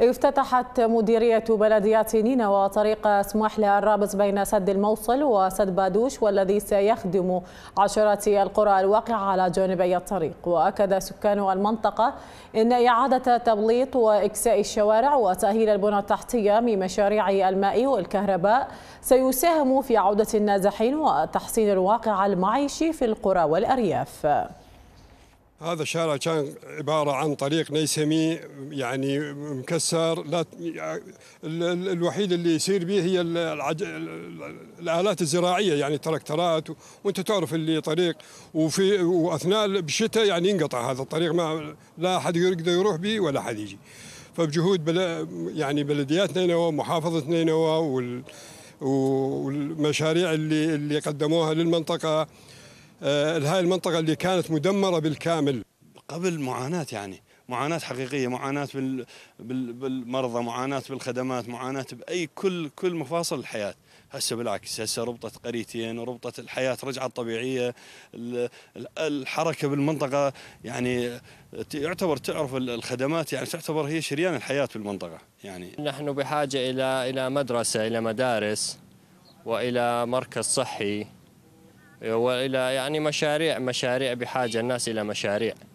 افتتحت مديرية بلديات نينوى طريق لها الرابط بين سد الموصل وسد بادوش والذي سيخدم عشرات القرى الواقعة على جانبي الطريق وأكد سكان المنطقة إن إعادة تبليط وإكساء الشوارع وتأهيل البنى التحتية من مشاريع الماء والكهرباء سيساهم في عودة النازحين وتحسين الواقع المعيشي في القرى والأرياف هذا الشارع كان عبارة عن طريق نيسمي يعني مكسر لا الوحيد اللي يسير به هي العج... الآلات الزراعية يعني التراكترات وانت تعرف اللي طريق وفي وأثناء الشتاء يعني ينقطع هذا الطريق ما لا أحد يقدر يروح به ولا أحد يجي فبجهود بل... يعني بلديات نينوى ومحافظة نينوى وال... والمشاريع اللي اللي قدموها للمنطقة لهذه آه، المنطقه اللي كانت مدمره بالكامل قبل معاناه يعني معاناة حقيقية معاناة بال... بال... بالمرضى معاناة بالخدمات معاناة بأي كل كل مفاصل الحياة هسه بالعكس هسه ربطت قريتين وربطت الحياة رجعت طبيعية الحركة بالمنطقة يعني يعتبر تعرف الخدمات يعني تعتبر هي شريان الحياة بالمنطقة يعني نحن بحاجة إلى إلى مدرسة إلى مدارس وإلى مركز صحي إيه، والى يعني مشاريع مشاريع بحاجه الناس الى مشاريع